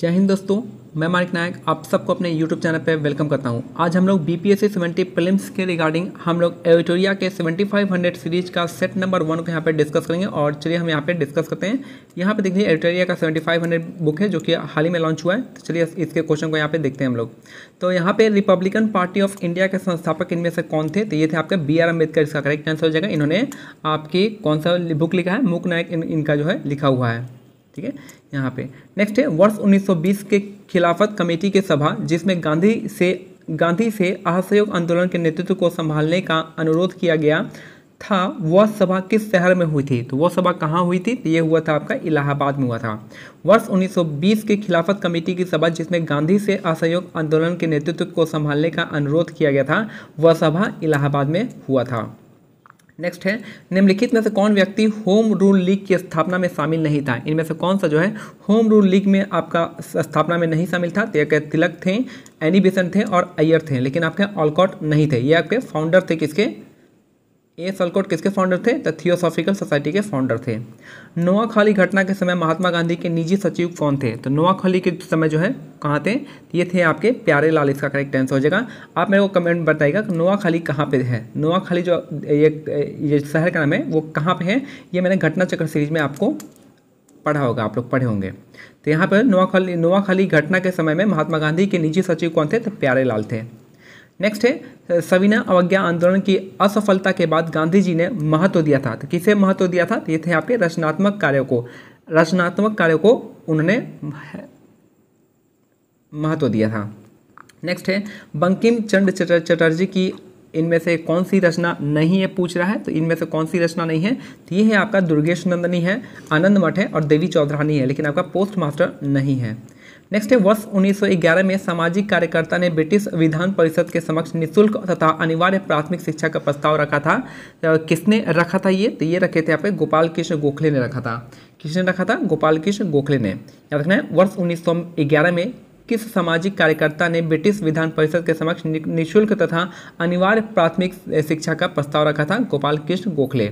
जय हिंद दोस्तों मैं मानिक नायक आप सबको अपने YouTube चैनल पर वेलकम करता हूं। आज हम लोग B P S C seventy के रिगार्डिंग हम लोग एडिटोरिया के 7500 सीरीज का सेट नंबर वन को यहां पर डिस्कस करेंगे और चलिए हम यहां पर डिस्कस करते हैं यहां पर देखिए एडिटोरिया का 7500 बुक है जो कि हाल ही में लॉन्च हुआ है तो चलिए इसके क्वेश्चन को यहाँ पर देखते हैं हम लोग तो यहाँ पे रिपब्लिकन पार्टी ऑफ इंडिया के संस्थापक इनमें से कौन थे तो ये थे आपके बी आर अम्बेडकर इसका करेक्ट आंसर हो जाएगा इन्होंने आपकी कौन सा बुक लिखा है मुक नायक इनका जो है लिखा हुआ है ठीक है यहाँ पे नेक्स्ट है वर्ष 1920 के खिलाफत कमेटी के सभा जिसमें गांधी से गांधी से असहयोग आंदोलन के नेतृत्व को संभालने का अनुरोध किया गया था वह सभा किस शहर में हुई थी तो वह सभा कहाँ हुई थी तो ये हुआ था आपका इलाहाबाद में हुआ था वर्ष 1920 के खिलाफत कमेटी की सभा जिसमें गांधी से असहयोग आंदोलन के नेतृत्व को संभालने का अनुरोध किया गया था वह सभा इलाहाबाद में हुआ था नेक्स्ट है निम्नलिखित में से कौन व्यक्ति होम रूल लीग की स्थापना में शामिल नहीं था इनमें से कौन सा जो है होम रूल लीग में आपका स्थापना में नहीं शामिल था तो तिलक थे एनी थे और अय्यर थे लेकिन आपके ऑलकॉट नहीं थे ये आपके फाउंडर थे किसके ए सलकोट किसके फाउंडर थे द थियोसॉफिकल सोसाइटी के फाउंडर थे नोआ खाली घटना के समय महात्मा गांधी के निजी सचिव कौन थे तो नोआ खाली के समय जो है कहाँ थे ये थे आपके प्यारे लाल इसका करेक्ट आंसर हो जाएगा आप मेरे को कमेंट बताइएगा कि नोआ खाली कहाँ पे है नोआ खाली जो ये ये शहर का नाम है वो कहाँ पर है ये मैंने घटना चक्र सीरीज में आपको पढ़ा होगा आप लोग पढ़े होंगे तो यहाँ पर नोआखाली नोआखाली घटना के समय में महात्मा गांधी के निजी सचिव कौन थे तो प्यारे लाल थे नेक्स्ट है सविना अवज्ञा आंदोलन की असफलता के बाद गांधी जी ने महत्व दिया था तो किसे महत्व दिया था तो ये थे आपके रचनात्मक कार्यों को रचनात्मक कार्यों को उन्होंने महत्व दिया था नेक्स्ट है बंकिम चंद चटर्जी की इनमें से कौन सी रचना नहीं है पूछ रहा है तो इनमें से कौन सी रचना नहीं है तो ये है आपका दुर्गेश नंदनी है आनंद मठ है और देवी चौधरानी है लेकिन आपका पोस्ट मास्टर नहीं है नेक्स्ट है वर्ष 1911 में सामाजिक कार्यकर्ता ने ब्रिटिश विधान परिषद के समक्ष निःशुल्क तथा अनिवार्य प्राथमिक शिक्षा का प्रस्ताव रखा था किसने रखा था ये तो ये रखे थे यहाँ पे गोपाल कृष्ण गोखले ने रखा था किसने रखा था गोपाल कृष्ण गोखले ने याद रखना है वर्ष उन्नीस में किस सामाजिक कार्यकर्ता ने ब्रिटिश विधान परिषद के समक्ष निःशुल्क तथा अनिवार्य प्राथमिक शिक्षा का प्रस्ताव रखा था गोपाल कृष्ण गोखले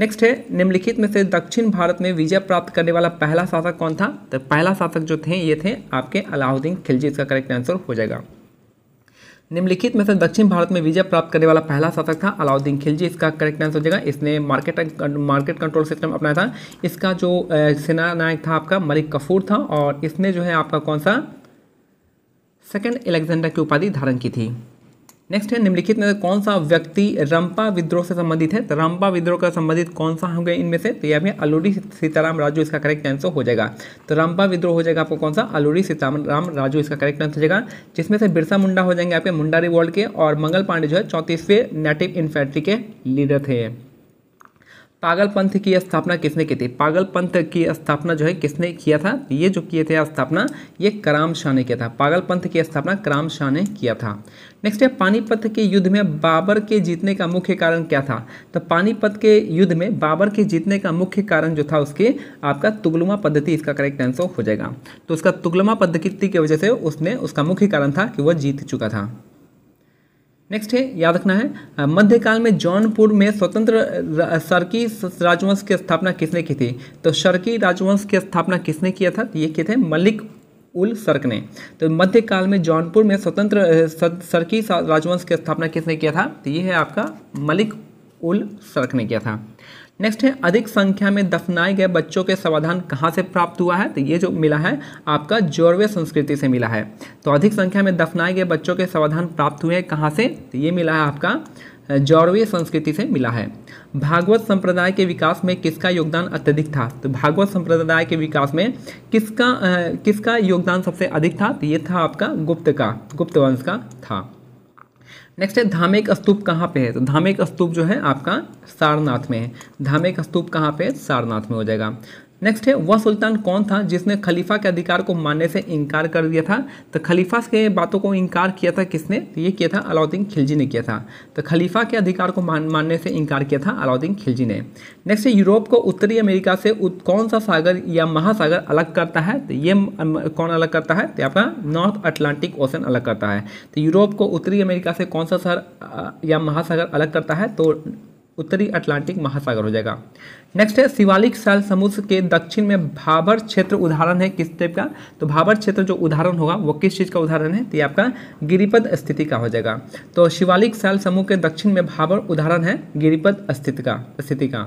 नेक्स्ट है निम्नलिखित में से दक्षिण भारत में विजय प्राप्त करने वाला पहला शासक कौन था तो पहला शासक जो थे ये थे आपके अलाउद्दीन खिलजी इसका करेक्ट आंसर हो जाएगा निम्नलिखित में से दक्षिण भारत में विजय प्राप्त करने वाला पहला शासक था अलाउद्दीन खिलजी इसका करेक्ट आंसर हो जाएगा इसने मार्केट मार्केट कंट्रोल सिस्टम अपनाया था इसका जो सेना नायक था आपका मलिक कफूर था और इसने जो है आपका कौन सा सेकेंड एलेक्जेंडर की उपाधि धारण की थी नेक्स्ट है निम्नलिखित में से कौन सा व्यक्ति रंपा विद्रोह से संबंधित है तो रंपा विद्रोह का संबंधित कौन सा होंगे इनमें से तो यह भी अलूरी सीताराम राजू इसका करेक्ट आंसर हो जाएगा तो रंपा विद्रोह हो जाएगा आपको कौन सा अलूरी सीताराम राजू इसका करेक्ट आंसर हो जाएगा जिसमें से बिरसा मुंडा हो जाएंगे आपके मुंडा वर्ल्ड के और मंगल पांडे जो है चौंतीसवें नेटिव इन्फेंट्री के लीडर थे पागल पंथ की स्थापना किसने की थी पागल पंथ की स्थापना जो है किसने किया था ये जो किए थे स्थापना ये कराम शाह ने किया था पागल पंथ की स्थापना कराम शाह ने किया था नेक्स्ट है पानीपत के युद्ध में बाबर के जीतने का मुख्य कारण क्या था तो पानीपत के युद्ध में बाबर के जीतने का मुख्य कारण जो था उसके आपका तुगलमा पद्धति इसका करेक्ट आंसर हो जाएगा तो उसका तुगलमा पद्धति की वजह से उसने उसका मुख्य कारण था कि वह जीत चुका था नेक्स्ट है याद रखना है मध्यकाल में जौनपुर में स्वतंत्र सरकी राजवंश की स्थापना किसने की थी तो सरकी राजवंश की स्थापना किसने किया था ये किए थे मलिक उल सर्क ने तो मध्यकाल में जौनपुर में स्वतंत्र सरकी राजवंश की स्थापना किसने किया था तो ये है आपका मलिक उल सर्क ने किया था नेक्स्ट है अधिक संख्या में दफनाए गए बच्चों के समाधान कहाँ से प्राप्त हुआ है तो ये जो मिला है आपका जोरवे संस्कृति से मिला है तो अधिक संख्या में दफनाए गए बच्चों के समाधान प्राप्त हुए हैं कहाँ से तो ये मिला है आपका जौरवीय संस्कृति से मिला है भागवत संप्रदाय के विकास में किसका योगदान अत्यधिक था तो भागवत संप्रदाय के विकास में किसका आ, किसका योगदान सबसे अधिक था तो ये था आपका गुप्त का गुप्त वंश का था नेक्स्ट है धामिक स्तूप कहाँ पे है तो धामिक स्तूप जो है आपका सारनाथ में है धामिक स्तूप कहाँ पे है सारनाथ में हो जाएगा नेक्स्ट है वह सुल्तान कौन था जिसने खलीफा के अधिकार को मानने से इनकार कर दिया था तो खलीफा के बातों को इनकार किया था किसने तो ये किया था अलाउद्दीन खिलजी ने किया था तो खलीफा के अधिकार को मान मानने से इनकार किया था अलाउद्दीन खिलजी ने नेक्स्ट है यूरोप को उत्तरी अमेरिका से उत, कौन सा सागर या महासागर अलग करता है तो ये कौन अलग करता है तो आपका नॉर्थ अटलांटिक ओशन अलग करता है तो यूरोप को उत्तरी अमेरिका से कौन सा शहर या महासागर अलग करता है तो उत्तरी अटलांटिक महासागर हो जाएगा नेक्स्ट है शिवालिक शैल समुद्र के दक्षिण में भाबर क्षेत्र उदाहरण है किस टाइप का तो भाबर क्षेत्र जो उदाहरण होगा वो किस चीज़ का उदाहरण है तो ये आपका गिरिपद स्थिति का हो जाएगा तो शिवालिक शैल समूह के दक्षिण में भाबर उदाहरण है गिरिपद स्थिति का स्थिति का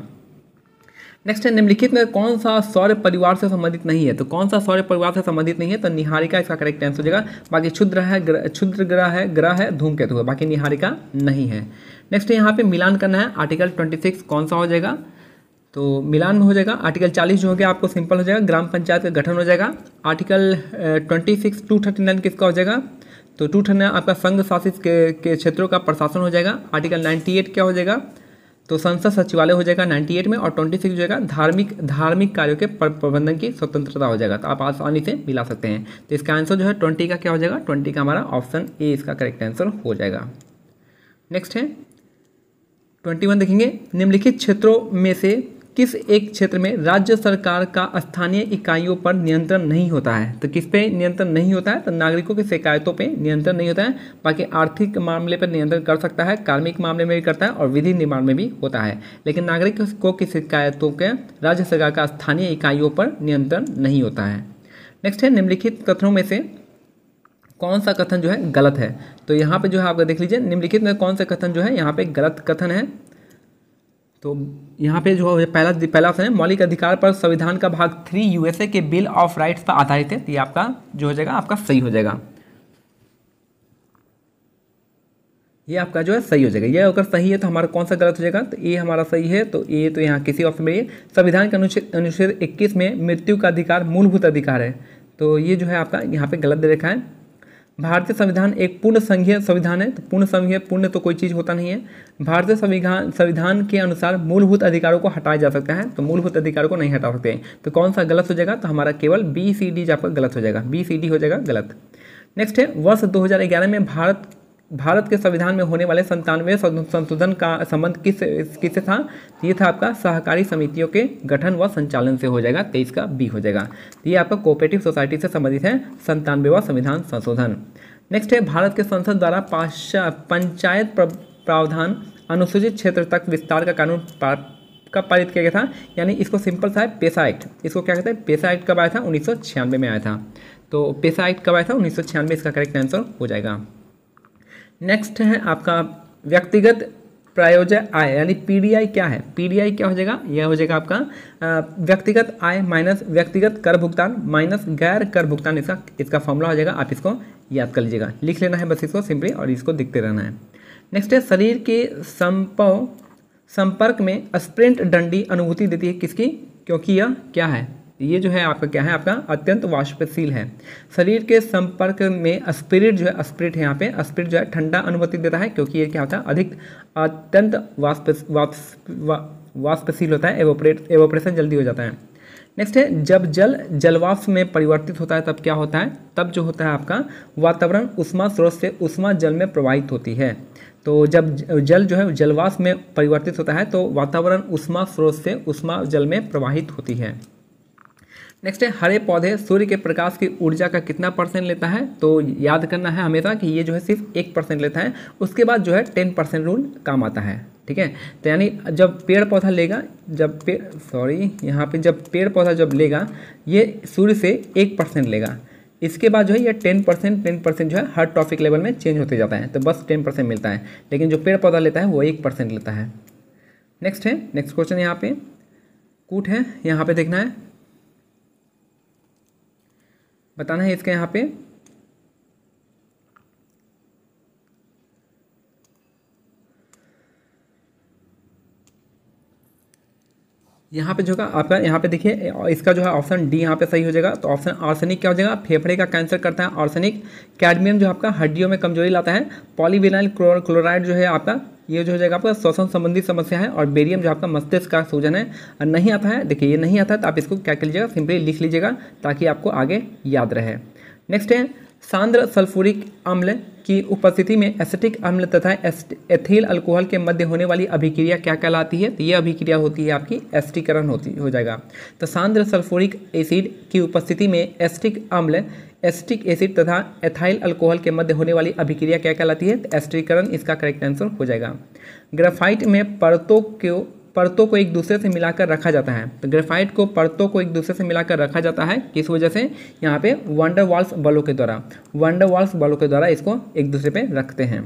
नेक्स्ट है निम्नलिखित में कौन सा सौर्य परिवार से संबंधित नहीं है तो कौन सा सौर्य परिवार से संबंधित नहीं है तो निहारिका इसका करेक्ट आंसर हो जाएगा बाकी क्षुद्र है क्षुद्र ग्रह है ग्रह है धूम के है बाकी निहारिका नहीं है नेक्स्ट यहाँ पे मिलान करना है आर्टिकल सिक्स कौन सा हो जाएगा तो मिलान में हो जाएगा आर्टिकल 40 जो हो गया आपको सिंपल हो जाएगा ग्राम पंचायत का गठन हो जाएगा article twenty six to thirty nine किसका हो जाएगा तो टू थर्टी नाइन आपका संघ शासित के क्षेत्रों का प्रशासन हो जाएगा आर्टिकल नाइन्टी एट क्या हो जाएगा तो संसद सचिवालय हो जाएगा 98 में और 26 जो है धार्मिक धार्मिक कार्यों के प्रबंधन की स्वतंत्रता हो जाएगा तो आप आसानी से मिला सकते हैं तो इसका आंसर जो है ट्वेंटी का क्या हो जाएगा ट्वेंटी का हमारा ऑप्शन ए इसका करेक्ट आंसर हो जाएगा नेक्स्ट है वन देखेंगे निम्नलिखित क्षेत्रों में से किस एक क्षेत्र में राज्य सरकार का स्थानीय इकाइयों पर नियंत्रण नहीं होता है तो किस पे नियंत्रण नहीं होता है तो नागरिकों की शिकायतों पे नियंत्रण नहीं होता है बाकी आर्थिक मामले पर नियंत्रण कर सकता है कार्मिक मामले में भी करता है और विधि निर्माण में भी होता है लेकिन नागरिकों की शिकायतों के राज्य सरकार का स्थानीय इकाइयों पर नियंत्रण नहीं होता है नेक्स्ट है निम्नलिखित कथनों में से कौन सा कथन जो है गलत है तो यहाँ पे जो है आपका देख लीजिए निम्नलिखित में कौन सा कथन जो है यहाँ पे गलत कथन है तो यहाँ पे जो है पहला पहला ऑप्शन है मौलिक अधिकार पर संविधान का भाग थ्री यूएसए के बिल ऑफ राइट्स पर आधारित है तो ये आपका जो हो जाएगा आपका सही हो जाएगा ये आपका जो है सही हो जाएगा ये अगर सही है तो हमारा कौन सा गलत हो जाएगा तो ये हमारा सही है तो ए तो यहाँ किसी ऑप्शन में संविधान के अनुच्छेद अनुच्छेद इक्कीस में मृत्यु का अधिकार मूलभूत अधिकार है तो ये जो है आपका यहाँ पे गलत दे रखा है भारतीय संविधान एक पूर्ण संघीय संविधान है तो पूर्ण संघीय पूर्ण तो कोई चीज़ होता नहीं है भारतीय संविधान संविधान के अनुसार मूलभूत अधिकारों को हटाया जा सकता है तो मूलभूत अधिकारों को नहीं हटा सकते हैं तो कौन सा गलत हो जाएगा तो हमारा केवल बी सी डी आपका गलत हो जाएगा बी सी डी हो जाएगा गलत नेक्स्ट है वर्ष दो में भारत भारत के संविधान में होने वाले संतानवे संशोधन का संबंध किस किससे था तो ये था आपका सहकारी समितियों के गठन व संचालन से हो जाएगा तेईस का बी हो जाएगा तो ये आपका कोऑपरेटिव सोसाइटी से संबंधित है संतानवे व संविधान संशोधन नेक्स्ट है भारत के संसद द्वारा पंचायत प्रावधान अनुसूचित क्षेत्र तक विस्तार का कानून का पारित किया गया था यानी इसको सिंपल सा है पेशा एक्ट इसको क्या कहते हैं पेशा एक्ट कब आया था उन्नीस में आया था तो पेशा एक्ट कब आया था उन्नीस इसका करेक्ट आंसर हो जाएगा नेक्स्ट है आपका व्यक्तिगत प्रायोजय आय यानी पीडीआई क्या है पीडीआई क्या हो जाएगा यह हो जाएगा आपका व्यक्तिगत आय माइनस व्यक्तिगत कर भुगतान माइनस गैर कर भुगतान इसका इसका फॉर्मूला हो जाएगा आप इसको याद कर लीजिएगा लिख लेना है बस इसको सिंपली और इसको दिखते रहना है नेक्स्ट है शरीर के संपव संपर्क में स्प्रिंट डंडी अनुभूति देती है किसकी क्योंकि यह क्या है ये जो है आपका क्या है आपका अत्यंत वाष्पशील है शरीर के संपर्क में स्पिरिट जो है स्पिरिट है यहाँ पे स्पिरिट जो है ठंडा अनुमति देता है क्योंकि ये क्या होता है अधिक अत्यंत वाष्प वाष्पशील होता है एवोपरेट एवोपरेशन जल्दी हो जाता है नेक्स्ट है जब जल जलवाष्प में परिवर्तित होता है तब क्या होता है तब जो होता है आपका वातावरण उष्मा स्रोत से उष्मा जल में प्रवाहित होती है तो जब जल जो है जलवाष्प में परिवर्तित होता है तो वातावरण उष्मा स्रोत से उष्मा जल में प्रवाहित होती है नेक्स्ट है हरे पौधे सूर्य के प्रकाश की ऊर्जा का कितना परसेंट लेता है तो याद करना है हमेशा कि ये जो है सिर्फ एक परसेंट लेता है उसके बाद जो है टेन परसेंट रूल काम आता है ठीक है तो यानी जब पेड़ पौधा लेगा जब पेड़ सॉरी यहाँ पे जब पेड़ पौधा जब लेगा ये सूर्य से एक परसेंट लेगा इसके बाद जो है ये टेन परसेंट टेन परसेंट जो है हर टॉपिक लेवल में चेंज होते जाता है तो बस टेन परसेंट मिलता है लेकिन जो पेड़ पौधा लेता है वो एक परसेंट लेता है नेक्स्ट है नेक्स्ट क्वेश्चन यहाँ पे कूट है यहाँ पे देखना है बताना है इसका यहाँ पे यहाँ पे जो होगा आपका यहाँ पे देखिए इसका जो है ऑप्शन डी यहाँ पे सही हो जाएगा तो ऑप्शन आर्सेनिक क्या हो जाएगा फेफड़े का कैंसर करता है आर्सेनिक कैडमियम जो आपका हड्डियों में कमजोरी लाता है पॉलीविनाइल क्लोराइड जो है आपका ये जो हो जाएगा आपका श्वसन संबंधी समस्या है और बेरियम जो आपका मस्तिष्क का सूजन है और नहीं आता है देखिए ये नहीं आता है तो आप इसको क्या कर लीजिएगा सिंपली लिख लीजिएगा ताकि आपको आगे याद रहे नेक्स्ट है सांद्र सल्फुरिक अम्ल की उपस्थिति में एसिटिक अम्ल तथा एथिल अल्कोहल के मध्य होने वाली अभिक्रिया क्या कहलाती है तो ये अभिक्रिया होती है आपकी एस्टिकरण होती हो जाएगा तो सांद्र सल्फुरिक एसिड की उपस्थिति में एस्टिक अम्ल एस्टिक एसिड तथा एथाइल अल्कोहल के मध्य होने वाली अभिक्रिया क्या कहलाती है तो एस्टिकरण इसका करेक्ट आंसर हो जाएगा ग्राफाइट में परतों को परतों को एक दूसरे से मिलाकर रखा जाता है तो ग्रेफाइट को परतों को एक दूसरे से मिलाकर रखा जाता है किस वजह से यहाँ पे वंडर वॉल्स बलों के द्वारा वंडर वॉल्स बलों के द्वारा इसको एक दूसरे पे रखते हैं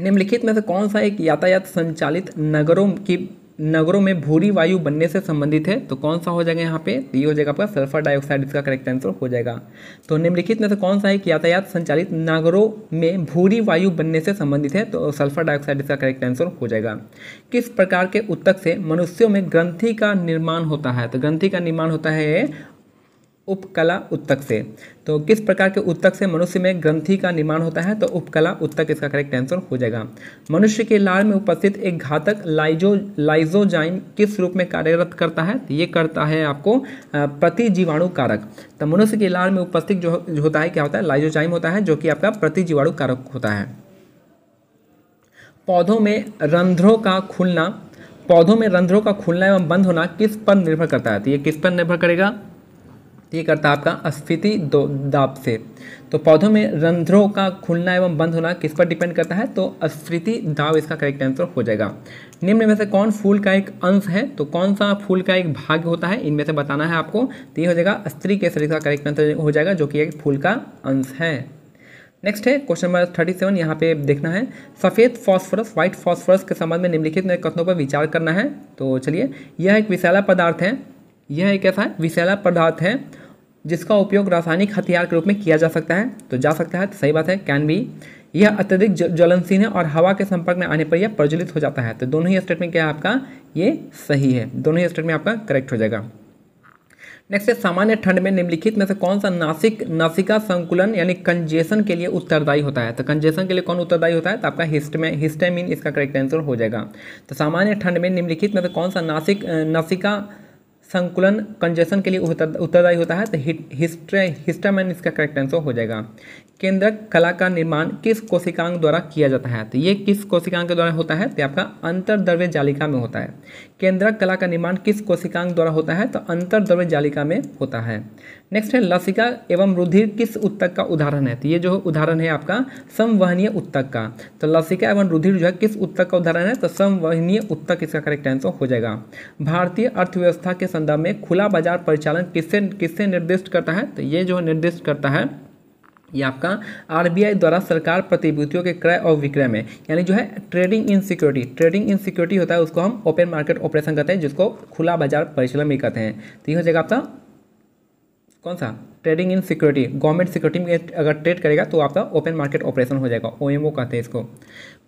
निम्नलिखित में से कौन सा एक यातायात संचालित नगरों की नगरों में भूरी वायु बनने से संबंधित है तो कौन सा हो जाएगा यहाँ पे तो ये हो जाएगा आपका सल्फर डाइऑक्साइड इसका करेक्ट आंसर हो जाएगा तो निम्नलिखित में से कौन सा है यातायात संचालित नगरों में भूरी वायु बनने से संबंधित है तो सल्फर डाइऑक्साइड इसका करेक्ट आंसर हो जाएगा किस प्रकार के उत्तक से मनुष्यों में ग्रंथि का निर्माण होता है तो ग्रंथि का निर्माण होता है उपकला उत्तक से तो किस प्रकार के उत्तक से मनुष्य में ग्रंथि का निर्माण होता है तो उपकला उत्तक इसका करेक्ट आंसर हो जाएगा मनुष्य के लार में उपस्थित एक घातक लाइजो लाइजोजाइम किस रूप में कार्यरत करता है तो ये करता है आपको प्रतिजीवाणु कारक तो मनुष्य के लार में उपस्थित जो, जो होता है क्या होता है लाइजोजाइम होता है जो कि आपका प्रतिजीवाणु कारक होता है पौधों में रंध्रों का खुलना पौधों में रंध्रों का खुलना एवं बंद होना किस पर निर्भर करता है तो ये किस पर निर्भर करेगा ये करता है आपका दो दाब से तो पौधों में रंध्रों का खुलना एवं बंद होना किस पर डिपेंड करता है तो अस्फीति दाब इसका करेक्ट आंसर हो जाएगा निम्न में से कौन फूल का एक अंश है तो कौन सा फूल का एक भाग होता है इनमें से बताना है आपको तो ये हो जाएगा स्त्री शरीर का करेक्ट आंसर हो जाएगा जो कि एक फूल का अंश है नेक्स्ट है क्वेश्चन नंबर थर्टी सेवन यहाँ पे देखना है सफ़ेद फॉस्फोरस व्हाइट फॉस्फोरस के संबंध में निम्नलिखित कथनों पर विचार करना है तो चलिए यह एक विशाला पदार्थ है यह एक ऐसा विशाला पदार्थ है जिसका उपयोग रासायनिक हथियार के रूप में किया जा सकता है तो जा सकता है तो सही बात है कैन बी यह अत्यधिक ज्वलनशील है और हवा के संपर्क में आने पर यह प्रज्वलित हो जाता है तो दोनों ही स्टेटमेंट क्या है आपका ये सही है दोनों ही स्टेटमेंट आपका करेक्ट हो जाएगा नेक्स्ट है सामान्य ठंड में निम्नलिखित में से कौन सा नासिक नासिका संकुलन यानी कंजेशन के लिए उत्तरदायी होता है तो कंजेशन के लिए कौन उत्तरदायी होता है तो आपका हिस्ट में हिस्टेमिन इसका करेक्ट आंसर हो जाएगा तो सामान्य ठंड में निम्नलिखित में से कौन सा नासिक नासिका संकुलन कंजेशन के लिए उत्तरदायी होता है तो हिस्ट्रे हिस्टामैन इसका करेक्ट आंसर हो जाएगा केंद्रक कला का निर्माण किस कोशिकांग द्वारा किया जाता है तो ये किस कोशिकांग के द्वारा होता है तो आपका अंतरद्रव्य जालिका में होता है केंद्रक कला का निर्माण किस कोशिकांग द्वारा होता है तो अंतरद्रव्य जालिका में होता है नेक्स्ट है लसिका एवं रुधिर किस उत्तक का उदाहरण है तो ये जो उदाहरण है आपका संवहनीय उत्तक का तो लसिका एवं रुधिर जो है किस उत्तक का उदाहरण है तो संवहनीय उत्तक इसका करेक्ट आंसर हो जाएगा भारतीय अर्थव्यवस्था के संदर्भ में खुला बाजार परिचालन किससे किससे निर्दिष्ट करता है तो ये जो निर्दिष्ट करता है ये आपका आरबीआई द्वारा सरकार प्रतिभूतियों के क्रय और विक्रय में यानी जो है trading in security trading in security होता है उसको हम ओपन मार्केट ऑपरेशन कहते हैं जिसको खुला बाजार परिचालन भी कहते हैं तो ये हो जाएगा आपका कौन सा trading in security government security में अगर ट्रेड करेगा तो आपका ओपन मार्केट ऑपरेशन हो जाएगा ओ कहते हैं इसको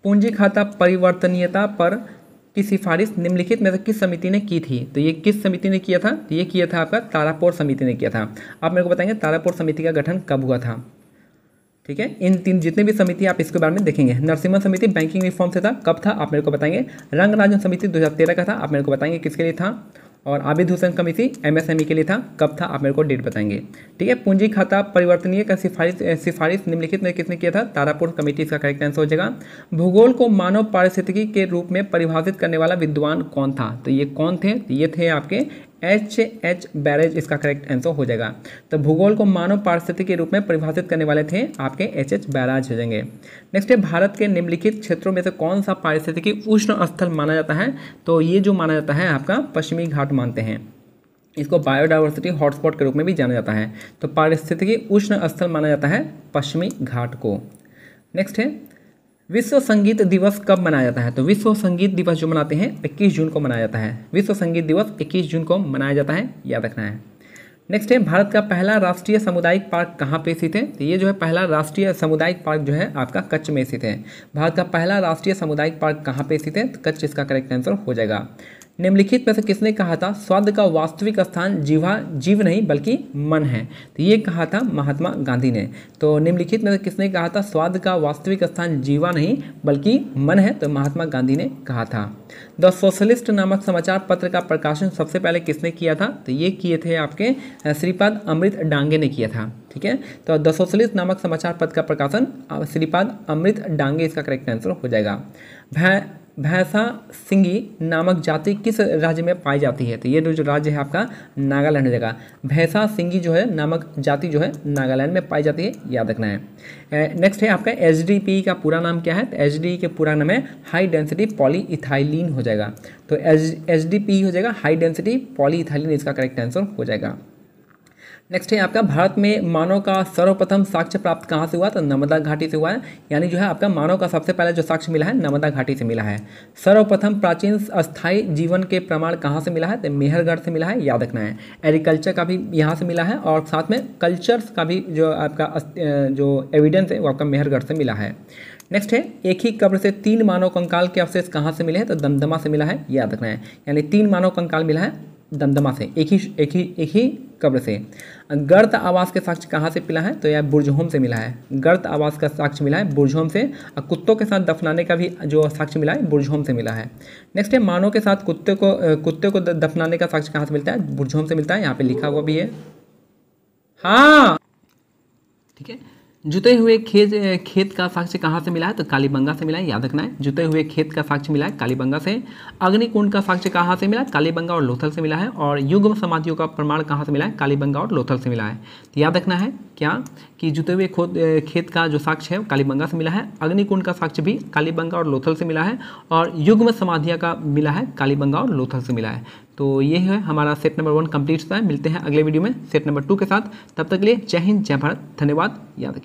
पूंजी खाता परिवर्तनीयता पर की सिफारिश निम्नलिखित में से किस समिति ने की थी तो ये किस समिति ने किया था तो ये किया था आपका तारापोर समिति ने किया था आप मेरे को बताएंगे तारापोर समिति का गठन कब हुआ था ठीक है इन तीन जितने भी समिति आप इसके बारे में देखेंगे नरसिम्हा समिति बैंकिंग रिफॉर्म से था कब था आप मेरे को बताएंगे रंगराजन समिति 2013 का था आप मेरे को बताएंगे किसके लिए था और Abid Hussain committee MSME e के लिए था कब था आप मेरे को डेट बताएंगे ठीक है पूंजी खाता परिवर्तनीय का सिफारिश सिफारिश निम्नलिखित में किसने किया था तारापुर कमेटी इसका करेक्ट आंसर हो जाएगा भूगोल को मानव पारिस्थितिकी के रूप में परिभाषित करने वाला विद्वान कौन था तो ये कौन थे तो ये थे आपके एच एच बैरेज इसका करेक्ट आंसर हो जाएगा तो भूगोल को मानव पारिस्थितिक के रूप में परिभाषित करने वाले थे आपके एच एच बैराज हो जाएंगे नेक्स्ट है भारत के निम्नलिखित क्षेत्रों में से कौन सा पारिस्थितिकी उष्ण स्थल माना जाता है तो ये जो माना जाता है आपका पश्चिमी घाट मानते हैं इसको बायोडाइवर्सिटी हॉटस्पॉट के रूप में भी जाना जाता है तो पारिस्थितिकी उष्ण स्थल माना जाता है पश्चिमी घाट को नेक्स्ट है विश्व संगीत दिवस कब मनाया जाता है तो विश्व संगीत दिवस जो मनाते हैं 21 जून को मनाया जाता है विश्व संगीत दिवस 21 जून को मनाया जाता है याद रखना है नेक्स्ट है भारत का पहला राष्ट्रीय सामुदायिक पार्क कहाँ पे स्थित है तो ये जो है पहला राष्ट्रीय सामुदायिक पार्क जो है आपका कच्छ में स्थित है भारत का पहला राष्ट्रीय सामुदायिक पार्क कहाँ पे स्थित है तो कच्छ इसका करेक्ट आंसर हो जाएगा निम्नलिखित में से किसने कहा था स्वाद का वास्तविक स्थान जीवा जीव नहीं बल्कि मन है तो ये कहा था महात्मा गांधी ने तो निम्नलिखित में से किसने कहा था स्वाद का वास्तविक स्थान जीवा नहीं बल्कि मन है तो महात्मा गांधी ने कहा था द सोशलिस्ट नामक समाचार पत्र का प्रकाशन सबसे पहले किसने किया था तो ये किए थे आपके श्रीपाद अमृत डांगे ने किया था ठीक है तो द सोशलिस्ट नामक समाचार पत्र का प्रकाशन श्रीपाद अमृत डांगे इसका करेक्ट आंसर हो जाएगा भैंसा सिंगी नामक जाति किस राज्य में पाई जाती है तो ये जो राज्य है आपका नागालैंड जगह भैंसा सिंगी जो है नामक जाति जो है नागालैंड में पाई जाती है याद रखना है नेक्स्ट है आपका एच का पूरा नाम क्या है तो एच के पूरा नाम है हाई डेंसिटी पॉली इथाइलिन हो जाएगा तो एच हो जाएगा हाई डेंसिटी पॉली इसका करेक्ट आंसर हो जाएगा नेक्स्ट है आपका भारत में मानव का सर्वप्रथम साक्ष्य प्राप्त कहाँ से हुआ तो नर्मदा घाटी से हुआ है यानी जो है आपका मानव का सबसे पहले जो साक्ष्य मिला है नर्मदा घाटी से मिला है सर्वप्रथम प्राचीन अस्थायी जीवन के प्रमाण कहाँ से मिला है तो मेहरगढ़ से मिला है याद रखना है एग्रीकल्चर का भी यहाँ से मिला है और साथ में कल्चर्स का भी जो आपका जो एविडेंस है वो आपका मेहरगढ़ से मिला है नेक्स्ट है एक ही कब्र से तीन मानव कंकाल के अवशेष कहाँ से मिले हैं तो दमदमा से मिला है याद रखना है यानी तीन मानव कंकाल मिला है दमदमा से एक ही एक ही एक ही कब्र से गर्त आवास के साक्ष्य कहाँ से मिला है तो यह बुरजहोम से मिला है गर्त आवास का साक्ष्य मिला है बुरजहोम से और कुत्तों के साथ दफनाने का भी जो साक्ष्य मिला है बुरजहोम से मिला है नेक्स्ट है मानव के साथ कुत्ते को कुत्ते को दफनाने का साक्ष्य कहाँ से मिलता है बुरजहोम से मिलता है यहाँ पे लिखा हुआ भी है हाँ ठीक है जुते हुए खेत खेत का साक्ष्य कहाँ से मिला है तो कालीबंगा से मिला है याद रखना है जुते हुए खेत का साक्ष्य मिला है कालीबंगा से अग्निकुंड का साक्ष्य कहाँ से मिला है कालीबंगा और लोथल से मिला है और युग्म समाधियों का प्रमाण कहाँ से मिला है कालीबंगा और लोथल से मिला है तो याद रखना है क्या कि जुते हुए खेत का जो साक्ष्य है कालीबंगा से मिला है अग्निकुंड का साक्ष्य भी कालीबंगा और लोथल से मिला है और युग्म समाधिया का मिला है कालीबंगा और लोथल से मिला है तो ये है हमारा सेट नंबर वन कंप्लीट होता है मिलते हैं अगले वीडियो में सेट नंबर टू के साथ तब तक के लिए जय हिंद जय भारत धन्यवाद याद रखिए